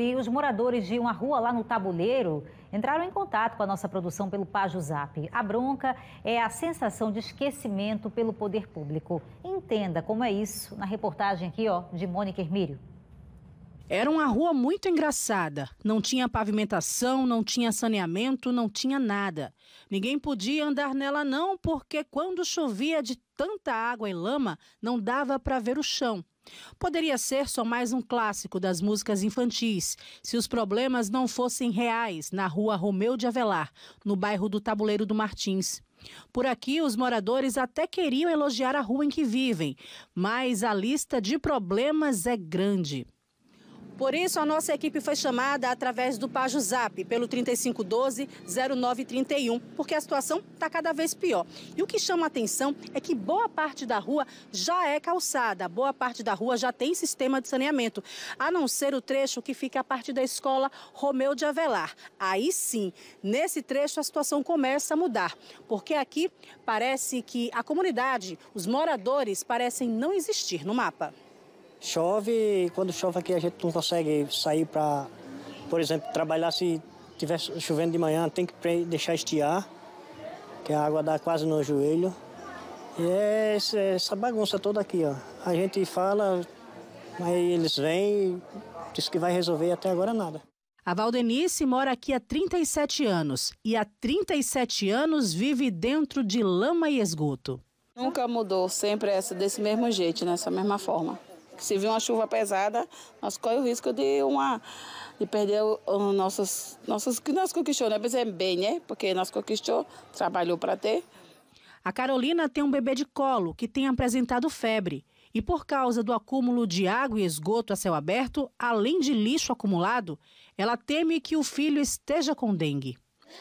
E os moradores de uma rua lá no Tabuleiro entraram em contato com a nossa produção pelo Pajuzap. A bronca é a sensação de esquecimento pelo poder público. Entenda como é isso na reportagem aqui ó, de Mônica Hermírio. Era uma rua muito engraçada. Não tinha pavimentação, não tinha saneamento, não tinha nada. Ninguém podia andar nela não, porque quando chovia de tanta água e lama, não dava para ver o chão. Poderia ser só mais um clássico das músicas infantis, se os problemas não fossem reais na rua Romeu de Avelar, no bairro do Tabuleiro do Martins. Por aqui, os moradores até queriam elogiar a rua em que vivem, mas a lista de problemas é grande. Por isso, a nossa equipe foi chamada através do PajuZap, pelo 3512-0931, porque a situação está cada vez pior. E o que chama a atenção é que boa parte da rua já é calçada, boa parte da rua já tem sistema de saneamento, a não ser o trecho que fica a partir da escola Romeu de Avelar. Aí sim, nesse trecho a situação começa a mudar, porque aqui parece que a comunidade, os moradores, parecem não existir no mapa. Chove e quando chove aqui a gente não consegue sair para, por exemplo, trabalhar se estiver chovendo de manhã, tem que deixar estiar, que a água dá quase no joelho. E é essa bagunça toda aqui, ó. A gente fala, mas eles vêm e diz que vai resolver até agora nada. A Valdenice mora aqui há 37 anos e há 37 anos vive dentro de lama e esgoto. Nunca mudou, sempre é desse mesmo jeito, nessa mesma forma. Se vir uma chuva pesada, nós corremos o risco de uma de perder o nossos nossos que nós conquistou, né? Mas é bem, né? Porque nós conquistou, trabalhou para ter. A Carolina tem um bebê de colo que tem apresentado febre e por causa do acúmulo de água e esgoto a céu aberto, além de lixo acumulado, ela teme que o filho esteja com dengue.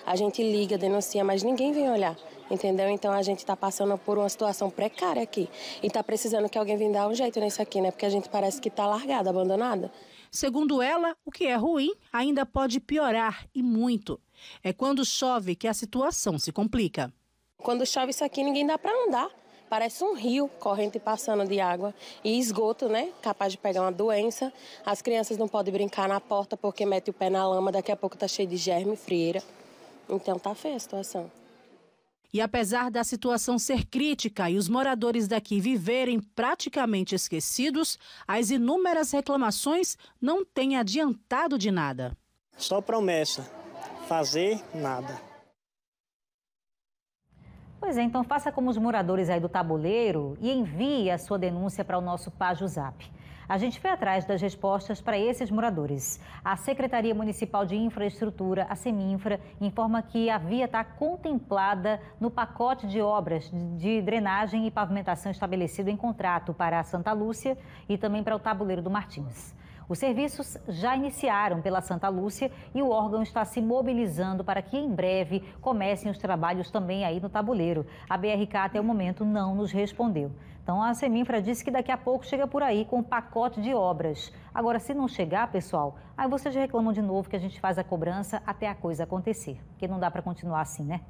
A gente liga, denuncia, mas ninguém vem olhar, entendeu? Então a gente está passando por uma situação precária aqui e está precisando que alguém venha dar um jeito nisso aqui, né? Porque a gente parece que está largada, abandonada. Segundo ela, o que é ruim ainda pode piorar e muito. É quando chove que a situação se complica. Quando chove isso aqui, ninguém dá para andar parece um rio corrente passando de água e esgoto, né? Capaz de pegar uma doença. As crianças não podem brincar na porta porque mete o pé na lama, daqui a pouco tá cheio de germe, frieira. Então tá feia a situação. E apesar da situação ser crítica e os moradores daqui viverem praticamente esquecidos, as inúmeras reclamações não têm adiantado de nada. Só promessa, fazer nada. Pois é, então faça como os moradores aí do tabuleiro e envie a sua denúncia para o nosso Pajuzap. A gente foi atrás das respostas para esses moradores. A Secretaria Municipal de Infraestrutura, a Seminfra, informa que a via está contemplada no pacote de obras de drenagem e pavimentação estabelecido em contrato para a Santa Lúcia e também para o Tabuleiro do Martins. Os serviços já iniciaram pela Santa Lúcia e o órgão está se mobilizando para que em breve comecem os trabalhos também aí no tabuleiro. A BRK até o momento não nos respondeu. Então a Seminfra disse que daqui a pouco chega por aí com um pacote de obras. Agora, se não chegar, pessoal, aí vocês reclamam de novo que a gente faz a cobrança até a coisa acontecer. Porque não dá para continuar assim, né?